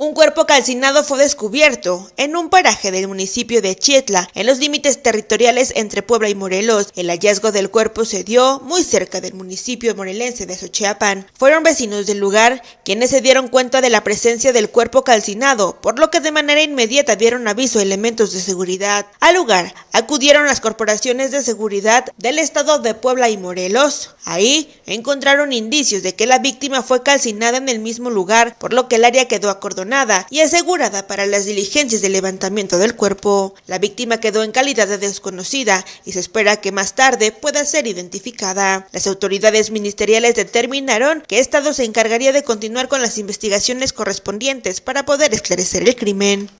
Un cuerpo calcinado fue descubierto en un paraje del municipio de Chietla, en los límites territoriales entre Puebla y Morelos. El hallazgo del cuerpo se dio muy cerca del municipio morelense de Xochiapan. Fueron vecinos del lugar quienes se dieron cuenta de la presencia del cuerpo calcinado, por lo que de manera inmediata dieron aviso a elementos de seguridad. Al lugar acudieron las corporaciones de seguridad del estado de Puebla y Morelos. Ahí encontraron indicios de que la víctima fue calcinada en el mismo lugar, por lo que el área quedó acordonada y asegurada para las diligencias de levantamiento del cuerpo. La víctima quedó en calidad de desconocida y se espera que más tarde pueda ser identificada. Las autoridades ministeriales determinaron que Estado se encargaría de continuar con las investigaciones correspondientes para poder esclarecer el crimen.